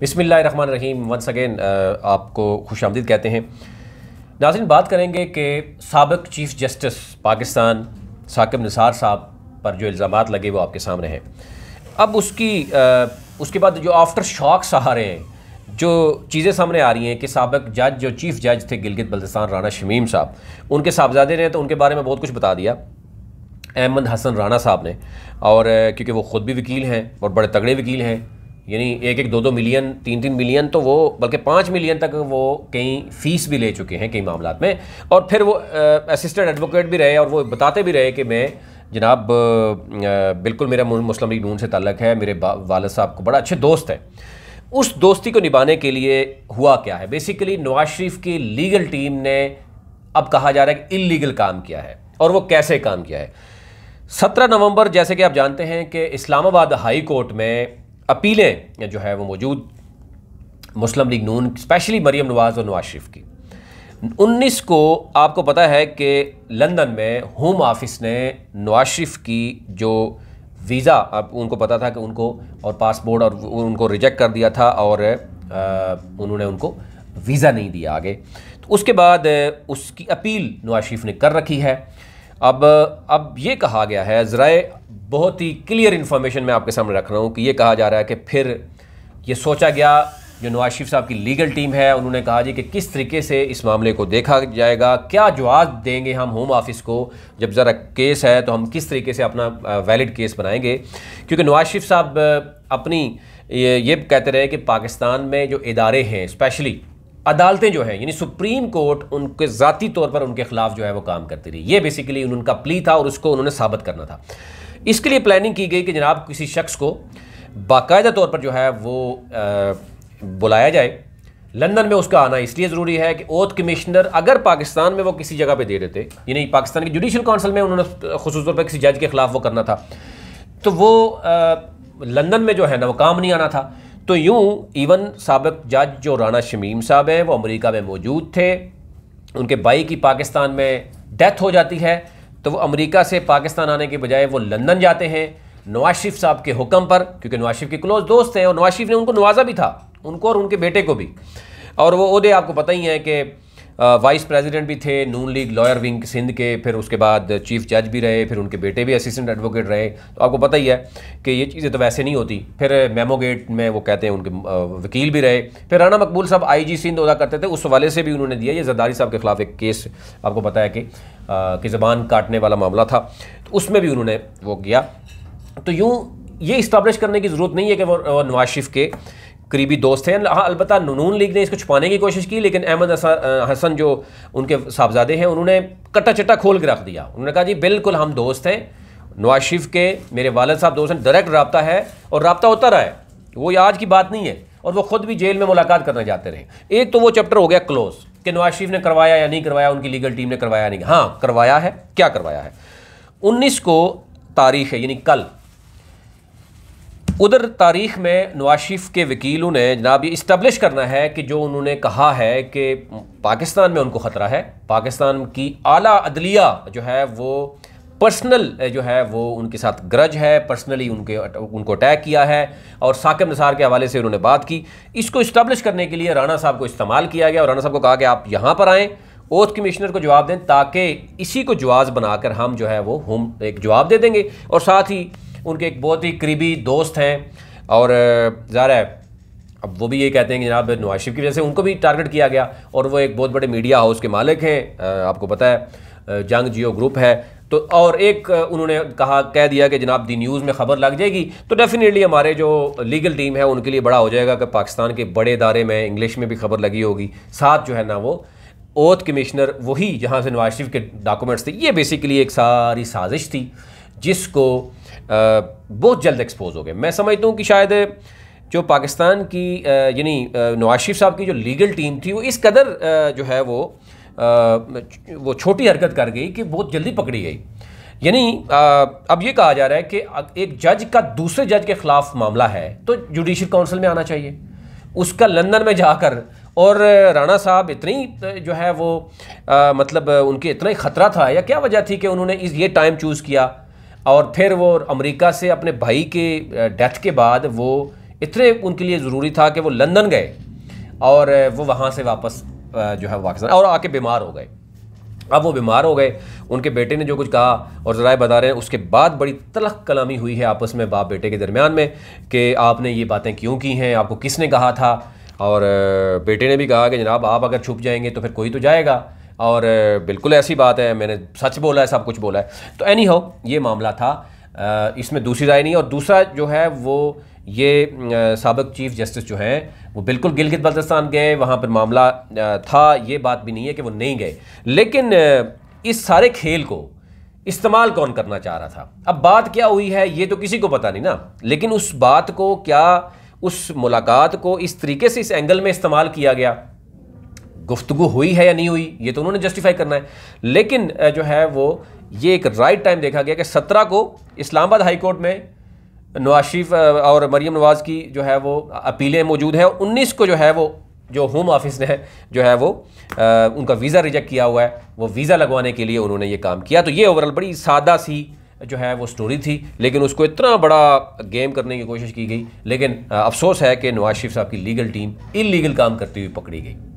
बिसमिल्ल रन रहीम once again आपको खुश आमदीद कहते हैं नाजिन बात करेंगे कि सबक चीफ़ जस्टिस पाकिस्तान साकिब निसार साहब पर जो इल्ज़ाम लगे वो आपके सामने हैं अब उसकी आ, uh, उसके बाद जो आफ्टर शॉक सहारे हैं जो चीज़ें सामने आ रही हैं कि सबक जज जो चीफ़ जज थे गिलगित बल्तिस्तान राना शमीम साहब उनके साहबजादे ने तो उनके बारे में बहुत कुछ बता दिया अहमद हसन राना साहब ने और uh, क्योंकि वो ख़ुद भी वकील हैं और बड़े तगड़े वकील हैं यानी एक एक दो दो मिलियन तीन तीन मिलियन तो वो बल्कि पाँच मिलियन तक वो कई फीस भी ले चुके हैं कई मामला में और फिर वो असिस्टेंट एडवोकेट भी रहे और वो बताते भी रहे कि मैं जनाब बिल्कुल मेरा मुस्लिम लीग नून से तल्लक है मेरे वालद साहब को बड़ा अच्छे दोस्त है उस दोस्ती को निभाने के लिए हुआ क्या है बेसिकली नवाज शरीफ की लीगल टीम ने अब कहा जा रहा है कि इलीगल काम किया है और वो कैसे काम किया है सत्रह नवंबर जैसे कि आप जानते हैं कि इस्लामाबाद हाई कोर्ट में अपीलें जो है वो मौजूद मुस्लिम लीग नून स्पेशली मरीम नवाज़ और नवाज शरीफ की 19 को आपको पता है कि लंदन में होम ऑफिस ने नवाज शरीफ की जो वीज़ा अब उनको पता था कि उनको और पासपोर्ट और उनको रिजेक्ट कर दिया था और आ, उन्होंने उनको वीज़ा नहीं दिया आगे तो उसके बाद उसकी अपील नवाज शरीफ ने कर रखी है अब अब ये कहा गया है ज़राए बहुत ही क्लियर इन्फॉर्मेशन मैं आपके सामने रख रहा हूँ कि ये कहा जा रहा है कि फिर ये सोचा गया जो नवाज शरीफ साहब की लीगल टीम है उन्होंने कहा जी कि किस तरीके से इस मामले को देखा जाएगा क्या जवाब देंगे हम होम ऑफिस को जब ज़रा केस है तो हम किस तरीके से अपना वैलिड केस बनाएंगे क्योंकि नवाज शरीफ साहब अपनी ये, ये कहते रहे कि पाकिस्तान में जो इदारे हैं स्पेशली अदालतें जो हैं यानी सुप्रीम कोर्ट उनके ज़ाती तौर पर उनके खिलाफ जो है वो काम करती रही ये बेसिकली उनका प्ली था और उसको उन्होंने साबित करना था इसके लिए प्लानिंग की गई कि जनाब किसी शख्स को बाकायदा तौर पर जो है वो आ, बुलाया जाए लंदन में उसका आना इसलिए ज़रूरी है कि ओथ कमिश्नर अगर पाकिस्तान में वो किसी जगह पे दे देते यानी पाकिस्तान की जुडिशल काउंसिल में उन्होंने खसूस तौर पर किसी जज के ख़िलाफ़ वो करना था तो वो आ, लंदन में जो है ना वो काम नहीं आना था तो यूँ इवन सबक जज जो राना शमीम साहब हैं वो अमेरिका में मौजूद थे उनके भाई की पाकिस्तान में डेथ हो जाती है तो वो अमेरिका से पाकिस्तान आने के बजाय वो लंदन जाते हैं नवाज शरीफ साहब के हुक्म पर क्योंकि नवाज शरीफ के क्लोज दोस्त हैं और नवाज शरीफ ने उनको नवाजा भी था उनको और उनके बेटे को भी और वो अहदे आपको पता ही है कि वाइस प्रेसिडेंट भी थे नून लीग लॉयर विंग सिंध के फिर उसके बाद चीफ जज भी रहे फिर उनके बेटे भी असिस्टेंट एडवोकेट रहे तो आपको पता ही है कि ये चीज़ें तो वैसे नहीं होती फिर मेमोगेट में वो कहते हैं उनके वकील भी रहे फिर राना मकबूल साहब आई जी सिंध अदा करते थे उस हवाले से भी उन्होंने दिया ये जरदारी साहब के ख़िलाफ़ एक केस आपको पता है कि, कि ज़बान काटने वाला मामला था तो उसमें भी उन्होंने वो किया तो यूँ ये इस्टबलिश करने की ज़रूरत नहीं है कि वो नवाज शरीफ के करीबी दोस्त हैं हाँ अलबत् नून लीग ने इसको छुपाने की कोशिश की लेकिन अहमद हसन जो उनके साहबजादे हैं उन्होंने कट्टा चट्टा खोल के रख दिया उन्होंने कहा जी बिल्कुल हम दोस्त हैं नवाज शरीफ के मेरे वालद साहब दोस्त हैं डायरेक्ट रबता है और रबता होता रहा है वो आज की बात नहीं है और वो खुद भी जेल में मुलाकात करना चाहते रहे एक तो वो चैप्टर हो गया क्लोज कि नवाज शरीफ ने करवाया या नहीं करवाया उनकी लीगल टीम ने करवाया नहीं हाँ करवाया है क्या करवाया है उन्नीस को तारीख है यानी कल उधर तारीख में नवाशिफ के वकीलों ने जनाब ये इस्टबलिश करना है कि जो उन्होंने कहा है कि पाकिस्तान में उनको ख़तरा है पाकिस्तान की आला अदलिया जो है वो पर्सनल जो है वो उनके साथ ग्रज है पर्सनली उनके उनको अटैक किया है और साकिब निसार के हवाले से उन्होंने बात की इसको इस्टबलिश करने के लिए राणा साहब को इस्तेमाल किया गया और राणा साहब को कहा कि आप यहाँ पर आएँ ओथ कमिश्नर को जवाब दें ताकि इसी को जवाब बनाकर हम जो है वो होम एक जवाब दे देंगे और साथ ही उनके एक बहुत ही करीबी दोस्त हैं और ज़ाहिर है अब वो भी ये कहते हैं कि जनाब नवाज की वजह से उनको भी टारगेट किया गया और वो एक बहुत बड़े मीडिया हाउस के मालिक हैं आपको पता है जंग जियो ग्रुप है तो और एक उन्होंने कहा कह दिया कि जनाब दी न्यूज़ में खबर लग जाएगी तो डेफिनेटली हमारे जो लीगल टीम है उनके लिए बड़ा हो जाएगा कि पाकिस्तान के बड़े इदारे में इंग्लिश में भी खबर लगी होगी साथ जो है ना वो ओथ कमिश्नर वही जहाँ से नवाज शरीफ के डॉक्यूमेंट्स थे ये बेसिकली एक सारी साजिश थी जिसको बहुत जल्द एक्सपोज हो गए मैं समझता हूँ कि शायद जो पाकिस्तान की यानी नवाज शरीफ साहब की जो लीगल टीम थी वो इस कदर जो है वो वो छोटी हरकत कर गई कि बहुत जल्दी पकड़ी गई यानी अब ये कहा जा रहा है कि एक जज का दूसरे जज के ख़िलाफ़ मामला है तो जुडिशल काउंसिल में आना चाहिए उसका लंदन में जाकर और राणा साहब इतनी जो है वो आ, मतलब उनके इतना ही ख़तरा था या क्या वजह थी कि उन्होंने इस ये टाइम चूज़ किया और फिर वो अमेरिका से अपने भाई के डेथ के बाद वो इतने उनके लिए ज़रूरी था कि वो लंदन गए और वो वहाँ से वापस जो है पाकिस्तान और आके बीमार हो गए अब वो बीमार हो गए उनके बेटे ने जो कुछ कहा और ज़रा बता रहे हैं उसके बाद बड़ी तलख कलामी हुई है आपस में बाप बेटे के दरमियान में कि आपने ये बातें क्यों की हैं आपको किसने कहा था और बेटे ने भी कहा कि जनाब आप अगर छुप जाएंगे तो फिर कोई तो जाएगा और बिल्कुल ऐसी बात है मैंने सच बोला है सब कुछ बोला है तो एनी हो ये मामला था इसमें दूसरी राय नहीं और दूसरा जो है वो ये सबक चीफ जस्टिस जो हैं वो बिल्कुल गिलगित बल्तिस्तान गए वहाँ पर मामला था ये बात भी नहीं है कि वो नहीं गए लेकिन इस सारे खेल को इस्तेमाल कौन करना चाह रहा था अब बात क्या हुई है ये तो किसी को पता नहीं ना लेकिन उस बात को क्या उस मुलाकात को इस तरीके से इस एंगल में इस्तेमाल किया गया गुफ्तु हुई है या नहीं हुई ये तो उन्होंने जस्टिफाई करना है लेकिन जो है वो ये एक राइट टाइम देखा गया कि सत्रह को इस्लामाबाद हाईकोर्ट में नवाज शरीफ और मरीम नवाज़ की जो है वो अपीलें मौजूद हैं उन्नीस को जो है वो जो होम ऑफिस ने जो है वो आ, उनका वीज़ा रिजेक्ट किया हुआ है वो वीज़ा लगवाने के लिए उन्होंने ये काम किया तो ये ओवरऑल बड़ी सादा सी जो है वो स्टोरी थी लेकिन उसको इतना बड़ा गेम करने की कोशिश की गई लेकिन अफसोस है कि नवाज शरीफ साहब की लीगल टीम इलीगल काम करती हुई पकड़ी गई